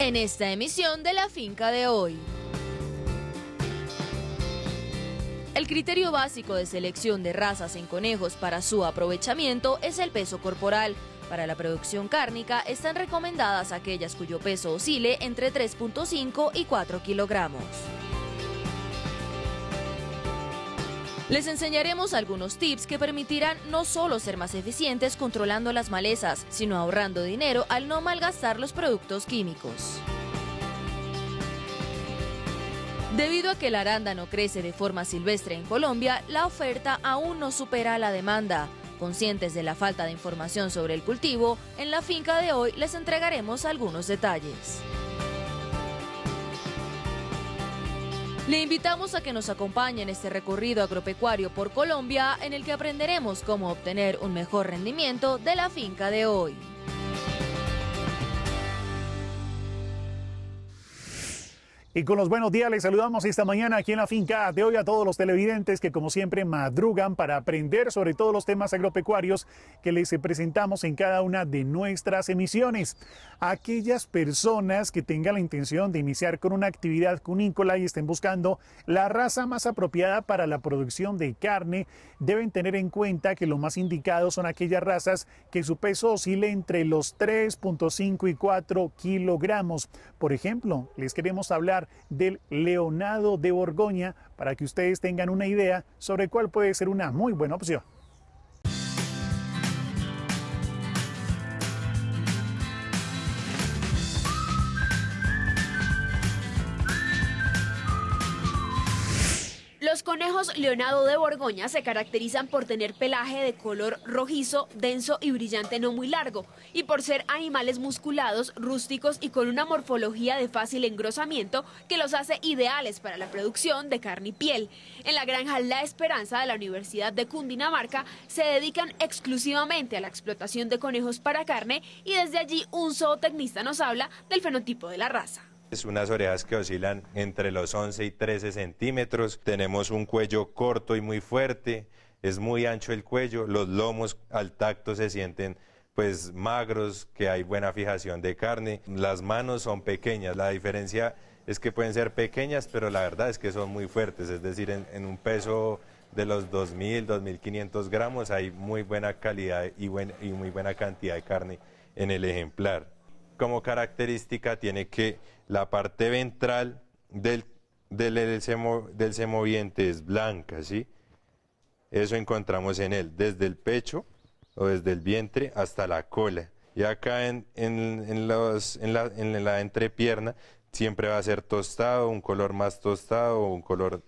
en esta emisión de la finca de hoy. El criterio básico de selección de razas en conejos para su aprovechamiento es el peso corporal. Para la producción cárnica están recomendadas aquellas cuyo peso oscile entre 3.5 y 4 kilogramos. Les enseñaremos algunos tips que permitirán no solo ser más eficientes controlando las malezas, sino ahorrando dinero al no malgastar los productos químicos. Debido a que el arándano crece de forma silvestre en Colombia, la oferta aún no supera la demanda. Conscientes de la falta de información sobre el cultivo, en la finca de hoy les entregaremos algunos detalles. Le invitamos a que nos acompañe en este recorrido agropecuario por Colombia en el que aprenderemos cómo obtener un mejor rendimiento de la finca de hoy. Y con los buenos días les saludamos esta mañana aquí en la finca de hoy a todos los televidentes que como siempre madrugan para aprender sobre todos los temas agropecuarios que les presentamos en cada una de nuestras emisiones. Aquellas personas que tengan la intención de iniciar con una actividad cunícola y estén buscando la raza más apropiada para la producción de carne, deben tener en cuenta que lo más indicado son aquellas razas que su peso oscile entre los 3.5 y 4 kilogramos. Por ejemplo, les queremos hablar del Leonardo de Borgoña para que ustedes tengan una idea sobre cuál puede ser una muy buena opción. Los conejos Leonado de Borgoña se caracterizan por tener pelaje de color rojizo, denso y brillante no muy largo, y por ser animales musculados, rústicos y con una morfología de fácil engrosamiento que los hace ideales para la producción de carne y piel. En la granja La Esperanza de la Universidad de Cundinamarca se dedican exclusivamente a la explotación de conejos para carne y desde allí un zootecnista nos habla del fenotipo de la raza. Es unas orejas que oscilan entre los 11 y 13 centímetros. Tenemos un cuello corto y muy fuerte. Es muy ancho el cuello. Los lomos al tacto se sienten pues magros, que hay buena fijación de carne. Las manos son pequeñas. La diferencia es que pueden ser pequeñas, pero la verdad es que son muy fuertes. Es decir, en, un peso de los 2.000, 2.500 gramos hay muy buena calidad y muy buena cantidad de carne en el ejemplar. Como característica tiene que la parte ventral del, del, semoviente es blanca, ¿sí? Eso encontramos en él, desde el pecho o desde el vientre hasta la cola. Y acá en, en, en la, la entrepierna siempre va a ser tostado, un color más tostado, un color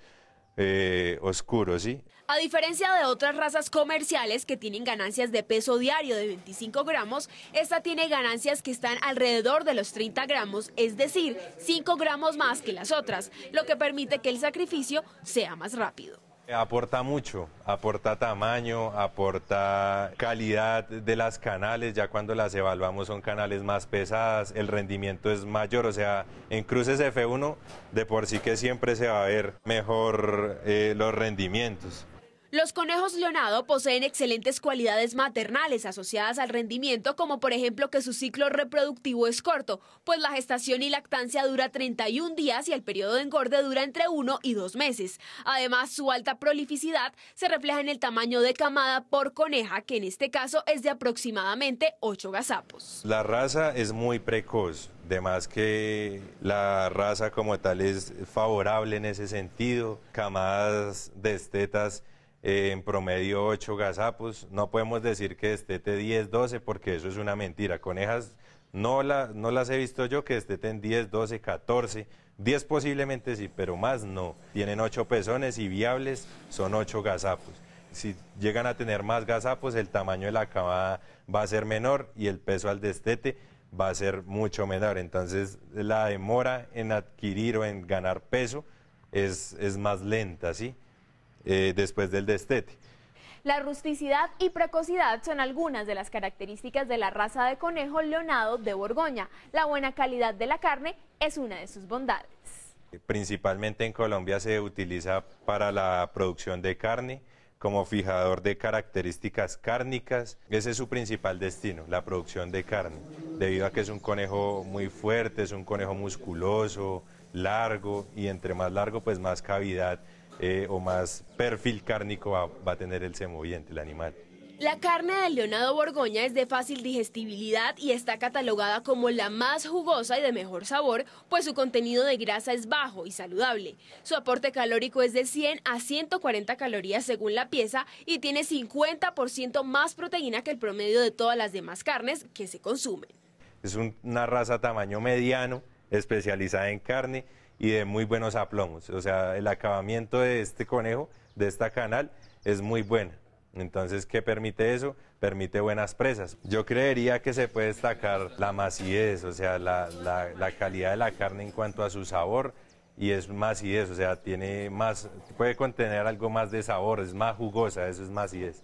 eh, oscuro, ¿sí? A diferencia de otras razas comerciales que tienen ganancias de peso diario de 25 gramos, esta tiene ganancias que están alrededor de los 30 gramos, es decir, 5 gramos más que las otras, lo que permite que el sacrificio sea más rápido. Aporta mucho, aporta tamaño, aporta calidad de las canales, ya cuando las evaluamos son canales más pesadas, el rendimiento es mayor, o sea, en cruces F1 de por sí que siempre se va a ver mejor eh, los rendimientos. Los conejos leonado poseen excelentes cualidades maternales asociadas al rendimiento, como por ejemplo que su ciclo reproductivo es corto, pues la gestación y lactancia dura 31 días y el periodo de engorde dura entre 1 y 2 meses. Además, su alta prolificidad se refleja en el tamaño de camada por coneja, que en este caso es de aproximadamente 8 gazapos. La raza es muy precoz, además que la raza como tal es favorable en ese sentido, camadas destetas eh, en promedio 8 gazapos. No podemos decir que destete 10, 12, porque eso es una mentira. Conejas no, no las he visto yo que desteten 10, 12, 14. 10 posiblemente sí, pero más no. Tienen 8 pezones y viables son 8 gazapos. Si llegan a tener más gazapos, el tamaño de la camada va a ser menor y el peso al destete va a ser mucho menor. Entonces, la demora en adquirir o en ganar peso es, es más lenta, ¿sí? Eh, después del destete. La rusticidad y precocidad son algunas de las características de la raza de conejo leonado de Borgoña. La buena calidad de la carne es una de sus bondades. Principalmente en Colombia se utiliza para la producción de carne como fijador de características cárnicas. Ese es su principal destino, la producción de carne, debido a que es un conejo muy fuerte, es un conejo musculoso, largo, y entre más largo, pues más cavidad eh, o más perfil cárnico va, a tener el semoviente, el animal. La carne del leonado borgoña es de fácil digestibilidad y está catalogada como la más jugosa y de mejor sabor, pues su contenido de grasa es bajo y saludable. Su aporte calórico es de 100 a 140 calorías según la pieza y tiene 50% más proteína que el promedio de todas las demás carnes que se consumen. Es una raza tamaño mediano, especializada en carne y de muy buenos aplomos. O sea, el acabamiento de este conejo, de esta canal, es muy buena. Entonces, ¿qué permite eso? Permite buenas presas. Yo creería que se puede destacar la macidez, o sea, la, la, calidad de la carne en cuanto a su sabor y es macidez, o sea, tiene más, puede contener algo más de sabor, es más jugosa, eso es macidez.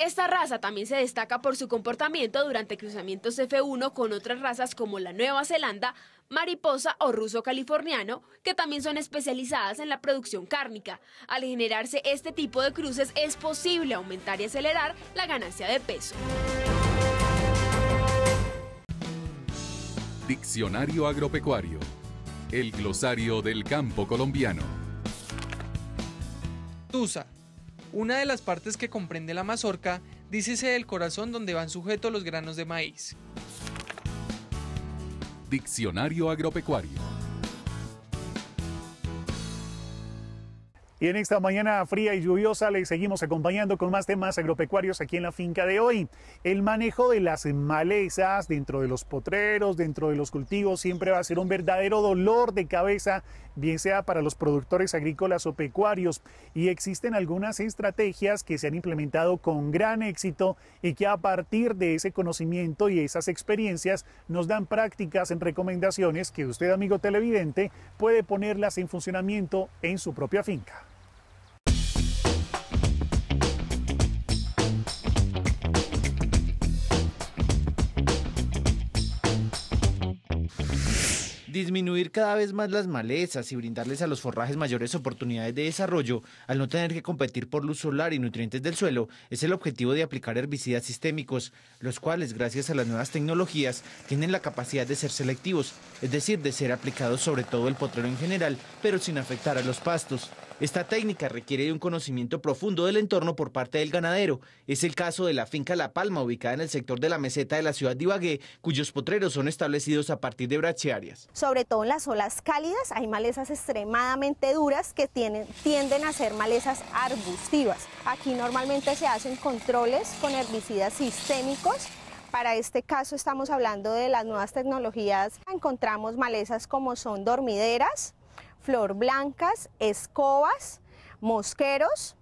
Esta raza también se destaca por su comportamiento durante cruzamientos F1 con otras razas como la Nueva Zelanda, mariposa o ruso californiano, que también son especializadas en la producción cárnica. Al generarse este tipo de cruces es posible aumentar y acelerar la ganancia de peso. Diccionario Agropecuario. El glosario del campo colombiano. Tusa una de las partes que comprende la mazorca, dícese el corazón donde van sujetos los granos de maíz. Diccionario Agropecuario. Y en esta mañana fría y lluviosa le seguimos acompañando con más temas agropecuarios aquí en la finca de hoy. El manejo de las malezas dentro de los potreros, dentro de los cultivos, siempre va a ser un verdadero dolor de cabeza bien sea para los productores agrícolas o pecuarios, y existen algunas estrategias que se han implementado con gran éxito y que a partir de ese conocimiento y esas experiencias nos dan prácticas en recomendaciones que usted, amigo televidente, puede ponerlas en funcionamiento en su propia finca. Disminuir cada vez más las malezas y brindarles a los forrajes mayores oportunidades de desarrollo al no tener que competir por luz solar y nutrientes del suelo es el objetivo de aplicar herbicidas sistémicos, los cuales gracias a las nuevas tecnologías tienen la capacidad de ser selectivos, es decir, de ser aplicados sobre todo el potrero en general, pero sin afectar a los pastos. Esta técnica requiere de un conocimiento profundo del entorno por parte del ganadero. Es el caso de la finca La Palma, ubicada en el sector de la meseta de la ciudad de Ibagué, cuyos potreros son establecidos a partir de brachiarias. Sobre todo en las olas cálidas hay malezas extremadamente duras que tienden a ser malezas arbustivas. Aquí normalmente se hacen controles con herbicidas sistémicos para este caso estamos hablando de las nuevas tecnologías. Encontramos malezas como son dormideras, flor blancas, escobas, mosqueros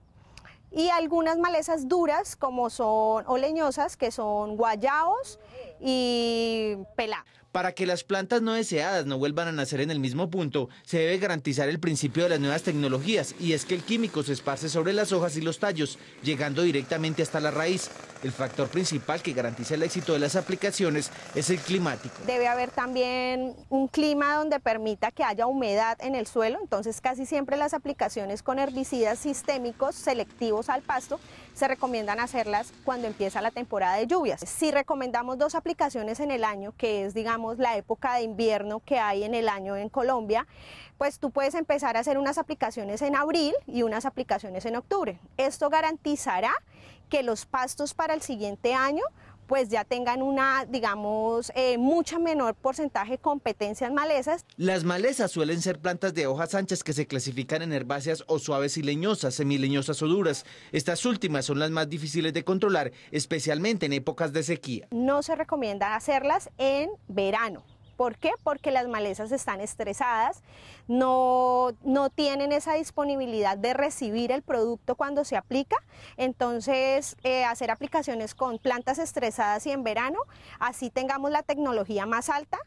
y algunas malezas duras como son oleñosas que son guayaos y pelá. Para que las plantas no deseadas no vuelvan a nacer en el mismo punto, se debe garantizar el principio de las nuevas tecnologías, y es que el químico se esparce sobre las hojas y los tallos, llegando directamente hasta la raíz. El factor principal que garantiza el éxito de las aplicaciones es el climático. Debe haber también un clima donde permita que haya humedad en el suelo, entonces casi siempre las aplicaciones con herbicidas sistémicos selectivos al pasto se recomiendan hacerlas cuando empieza la temporada de lluvias. Si recomendamos dos aplicaciones en el año, que es digamos la época de invierno que hay en el año en Colombia, pues tú puedes empezar a hacer unas aplicaciones en abril y unas aplicaciones en octubre. Esto garantizará que los pastos para el siguiente año pues ya tengan una, digamos, eh, mucho menor porcentaje de competencia malezas. Las malezas suelen ser plantas de hojas anchas que se clasifican en herbáceas o suaves y leñosas, semileñosas o duras. Estas últimas son las más difíciles de controlar, especialmente en épocas de sequía. No se recomienda hacerlas en verano, ¿Por qué? Porque las malezas están estresadas, no, tienen esa disponibilidad de recibir el producto cuando se aplica. Entonces, eh, hacer aplicaciones con plantas estresadas y en verano, así tengamos la tecnología más alta,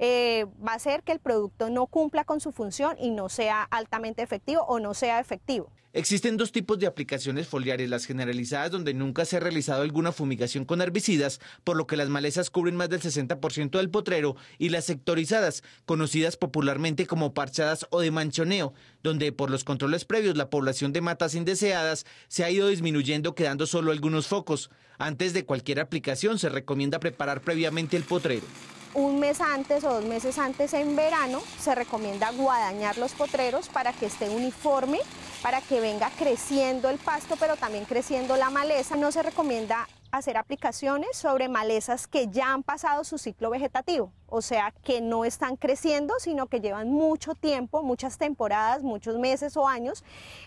eh, va a ser que el producto no cumpla con su función y no sea altamente efectivo o no sea efectivo. Existen dos tipos de aplicaciones foliares, las generalizadas donde nunca se ha realizado alguna fumigación con herbicidas, por lo que las malezas cubren más del 60% del potrero, y las sectorizadas, conocidas popularmente como parchadas o de manchoneo, donde por los controles previos la población de matas indeseadas se ha ido disminuyendo quedando solo algunos focos. Antes de cualquier aplicación se recomienda preparar previamente el potrero un mes antes o dos meses antes en verano se recomienda guadañar los potreros para que esté uniforme, para que venga creciendo el pasto, pero también creciendo la maleza. No se recomienda hacer aplicaciones sobre malezas que ya han pasado su ciclo vegetativo, o sea, que no están creciendo, sino que llevan mucho tiempo, muchas temporadas, muchos meses o años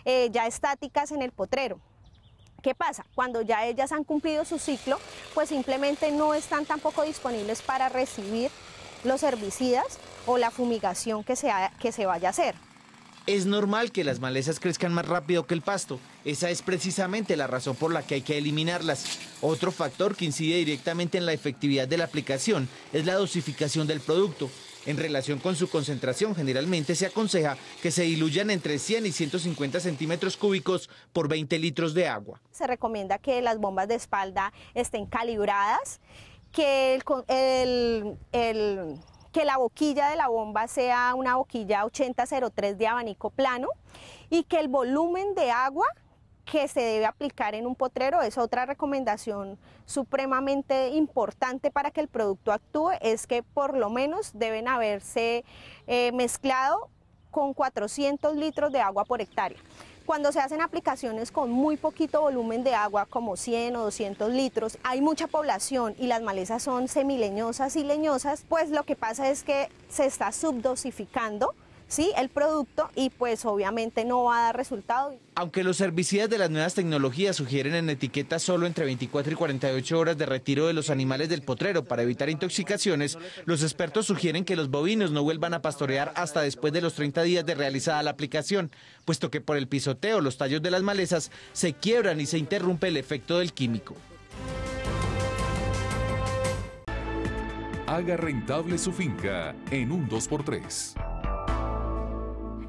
eh, ya estáticas en el potrero. ¿Qué pasa? Cuando ya ellas han cumplido su ciclo, pues simplemente no están tampoco disponibles para recibir los herbicidas o la fumigación que se, que se vaya a hacer. Es normal que las malezas crezcan más rápido que el pasto. Esa es precisamente la razón por la que hay que eliminarlas. Otro factor que incide directamente en la efectividad de la aplicación es la dosificación del producto. En relación con su concentración, generalmente se aconseja que se diluyan entre 100 y 150 centímetros cúbicos por 20 litros de agua. Se recomienda que las bombas de espalda estén calibradas, que que la boquilla de la bomba sea una boquilla 8003 de abanico plano y que el volumen de agua que se debe aplicar en un potrero es otra recomendación supremamente importante para que el producto actúe, es que por lo menos deben haberse eh, mezclado con 400 litros de agua por hectárea. Cuando se hacen aplicaciones con muy poquito volumen de agua, como 100 o 200 litros, hay mucha población y las malezas son semileñosas y leñosas, pues lo que pasa es que se está subdosificando ¿sí? el producto y pues obviamente no va a dar resultado. Aunque los herbicidas de las nuevas tecnologías sugieren en etiqueta solo entre 24 y 48 horas de retiro de los animales del potrero para evitar intoxicaciones, los expertos sugieren que los bovinos no vuelvan a pastorear hasta después de los 30 días de realizada la aplicación, puesto que por el pisoteo los tallos de las malezas se quiebran y se interrumpe el efecto del químico. Haga rentable su finca en un 2x3.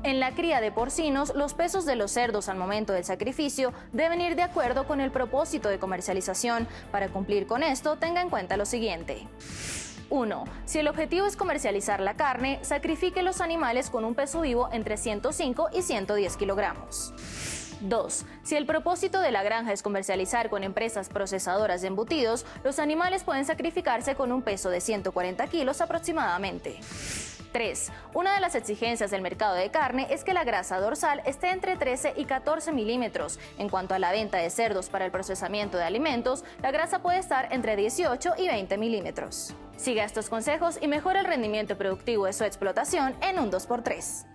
En la cría de porcinos, los pesos de los cerdos al momento del sacrificio deben ir de acuerdo con el propósito de comercialización. Para cumplir con esto, tenga en cuenta lo siguiente. 1. Si el objetivo es comercializar la carne, sacrifique los animales con un peso vivo entre 105 y 110 kilogramos. 2. Si el propósito de la granja es comercializar con empresas procesadoras de embutidos, los animales pueden sacrificarse con un peso de 140 kilos aproximadamente. 3. Una de las exigencias del mercado de carne es que la grasa dorsal esté entre 13 y 14 milímetros. En cuanto a la venta de cerdos para el procesamiento de alimentos, la grasa puede estar entre 18 y 20 milímetros. Siga estos consejos y mejora el rendimiento productivo de su explotación en un 2x3.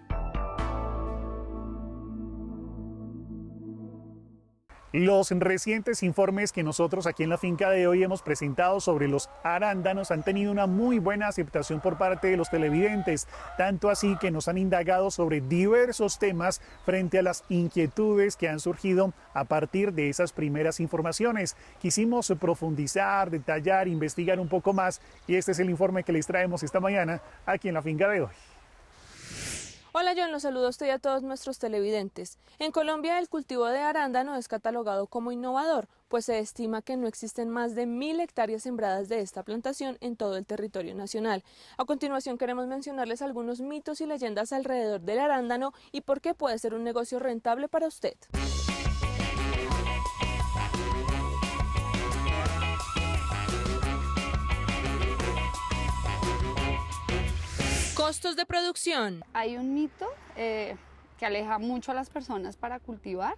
Los recientes informes que nosotros aquí en la finca de hoy hemos presentado sobre los arándanos han tenido una muy buena aceptación por parte de los televidentes, tanto así que nos han indagado sobre diversos temas frente a las inquietudes que han surgido a partir de esas primeras informaciones. Quisimos profundizar, detallar, investigar un poco más y este es el informe que les traemos esta mañana aquí en la finca de hoy. Hola John, los saludo a usted y a todos nuestros televidentes. En Colombia el cultivo de arándano es catalogado como innovador, pues se estima que no existen más de mil hectáreas sembradas de esta plantación en todo el territorio nacional. A continuación queremos mencionarles algunos mitos y leyendas alrededor del arándano y por qué puede ser un negocio rentable para usted. Costos de producción. Hay un mito eh, que aleja mucho a las personas para cultivar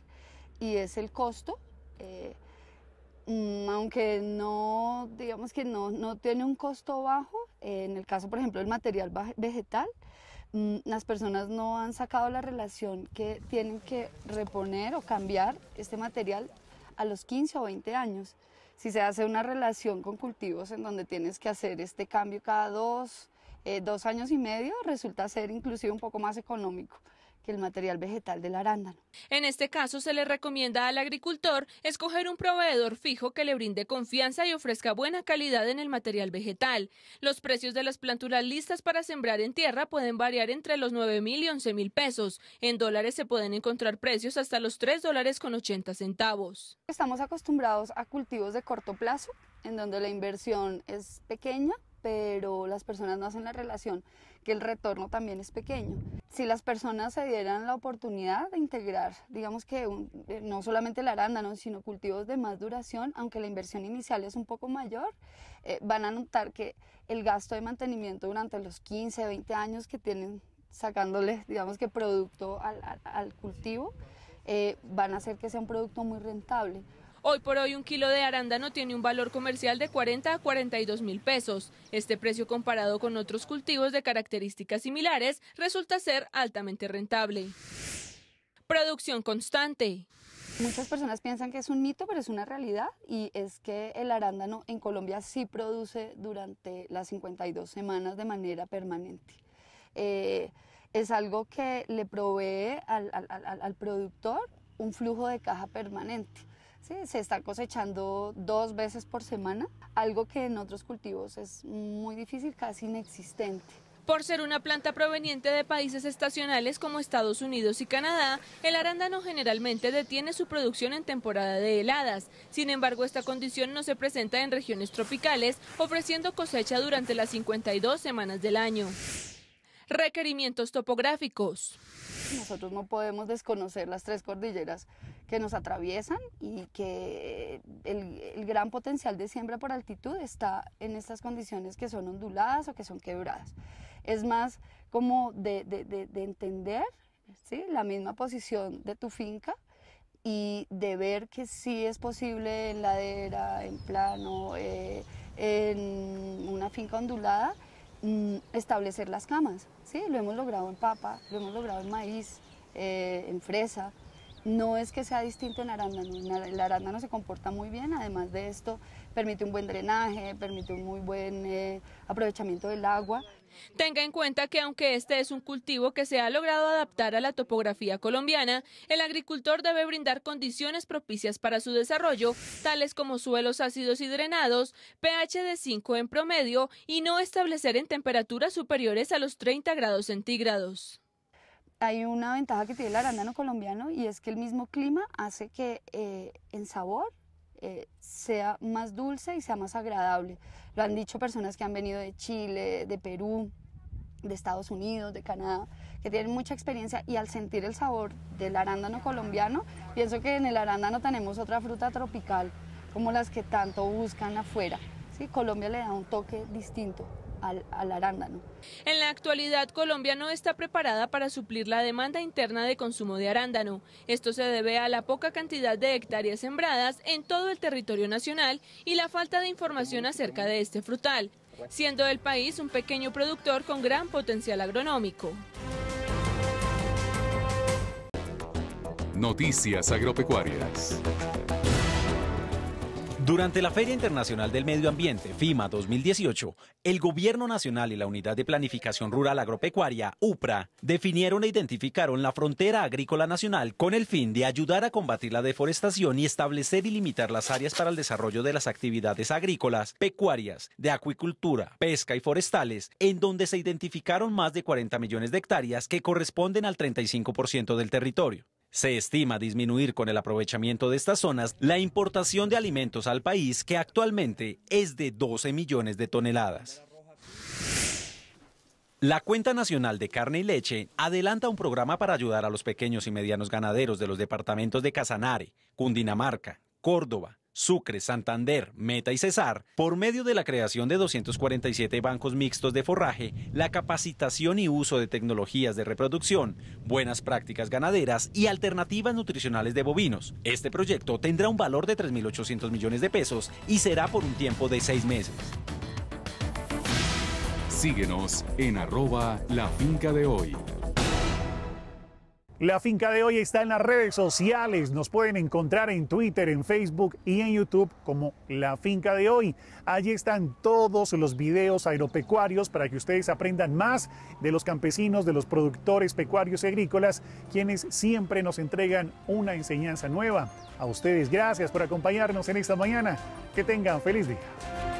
y es el costo. Eh, mm, aunque no, digamos que no, no tiene un costo bajo, eh, en el caso, por ejemplo, del material vegetal, mm, las personas no han sacado la relación que tienen que reponer o cambiar este material a los 15 o 20 años. Si se hace una relación con cultivos en donde tienes que hacer este cambio cada dos, eh, dos años y medio resulta ser inclusive un poco más económico que el material vegetal del arándano. En este caso se le recomienda al agricultor escoger un proveedor fijo que le brinde confianza y ofrezca buena calidad en el material vegetal. Los precios de las plántulas listas para sembrar en tierra pueden variar entre los 9 mil y 11 mil pesos. En dólares se pueden encontrar precios hasta los 3 dólares con 80 centavos. Estamos acostumbrados a cultivos de corto plazo, en donde la inversión es pequeña pero las personas no hacen la relación que el retorno también es pequeño. Si las personas se dieran la oportunidad de integrar, digamos que eh, no solamente el arándano, sino cultivos de más duración, aunque la inversión inicial es un poco mayor, eh, van a notar que el gasto de mantenimiento durante los 15, 20 años que tienen sacándole, digamos que producto al, cultivo, eh, van a hacer que sea un producto muy rentable. Hoy por hoy un kilo de arándano tiene un valor comercial de 40 a 42 mil pesos. Este precio comparado con otros cultivos de características similares resulta ser altamente rentable. Producción constante. Muchas personas piensan que es un mito, pero es una realidad y es que el arándano en Colombia sí produce durante las 52 semanas de manera permanente. Eh, es algo que le provee al productor un flujo de caja permanente. Se está cosechando dos veces por semana, algo que en otros cultivos es muy difícil, casi inexistente. Por ser una planta proveniente de países estacionales como Estados Unidos y Canadá, el arándano generalmente detiene su producción en temporada de heladas. Sin embargo, esta condición no se presenta en regiones tropicales, ofreciendo cosecha durante las 52 semanas del año. Requerimientos topográficos. Nosotros no podemos desconocer las tres cordilleras que nos atraviesan y que el, gran potencial de siembra por altitud está en estas condiciones que son onduladas o que son quebradas. Es más como de, entender la misma posición de tu finca y de ver que sí es posible en ladera, en plano, eh, en una finca ondulada, Mm, establecer las camas. ¿sí? Lo hemos logrado en papa, lo hemos logrado en maíz, eh, en fresa. No es que sea distinto en arándano, el arándano se comporta muy bien, además de esto permite un buen drenaje, permite un muy buen eh, aprovechamiento del agua. Tenga en cuenta que aunque este es un cultivo que se ha logrado adaptar a la topografía colombiana, el agricultor debe brindar condiciones propicias para su desarrollo, tales como suelos ácidos y drenados, pH de 5 en promedio y no establecer en temperaturas superiores a los 30 grados centígrados. Hay una ventaja que tiene el arándano colombiano y es que el mismo clima hace que eh, en sabor eh, sea más dulce y sea más agradable. Lo han dicho personas que han venido de Chile, de Perú, de Estados Unidos, de Canadá, que tienen mucha experiencia y al sentir el sabor del arándano colombiano, pienso que en el arándano tenemos otra fruta tropical como las que tanto buscan afuera. Colombia le da un toque distinto al, arándano. En la actualidad, Colombia no está preparada para suplir la demanda interna de consumo de arándano. Esto se debe a la poca cantidad de hectáreas sembradas en todo el territorio nacional y la falta de información acerca de este frutal, siendo el país un pequeño productor con gran potencial agronómico. Noticias Agropecuarias. Durante la Feria Internacional del Medio Ambiente, FIMA 2018, el Gobierno Nacional y la Unidad de Planificación Rural Agropecuaria, UPRA, definieron e identificaron la frontera agrícola nacional con el fin de ayudar a combatir la deforestación y establecer y limitar las áreas para el desarrollo de las actividades agrícolas, pecuarias, de acuicultura, pesca y forestales, en donde se identificaron más de 40 millones de hectáreas que corresponden al 35% del territorio. Se estima disminuir con el aprovechamiento de estas zonas la importación de alimentos al país, que actualmente es de 12 millones de toneladas. La Cuenta Nacional de Carne y Leche adelanta un programa para ayudar a los pequeños y medianos ganaderos de los departamentos de Casanare, Cundinamarca, Córdoba, Sucre, Santander, Meta y Cesar, por medio de la creación de 247 bancos mixtos de forraje, la capacitación y uso de tecnologías de reproducción, buenas prácticas ganaderas y alternativas nutricionales de bovinos. Este proyecto tendrá un valor de 3.800 millones de pesos y será por un tiempo de seis meses. Síguenos en arroba la finca de hoy. La finca de hoy está en las redes sociales. Nos pueden encontrar en Twitter, en Facebook y en YouTube como La finca de hoy. Allí están todos los videos agropecuarios para que ustedes aprendan más de los campesinos, de los productores pecuarios y agrícolas, quienes siempre nos entregan una enseñanza nueva. A ustedes gracias por acompañarnos en esta mañana. Que tengan feliz día.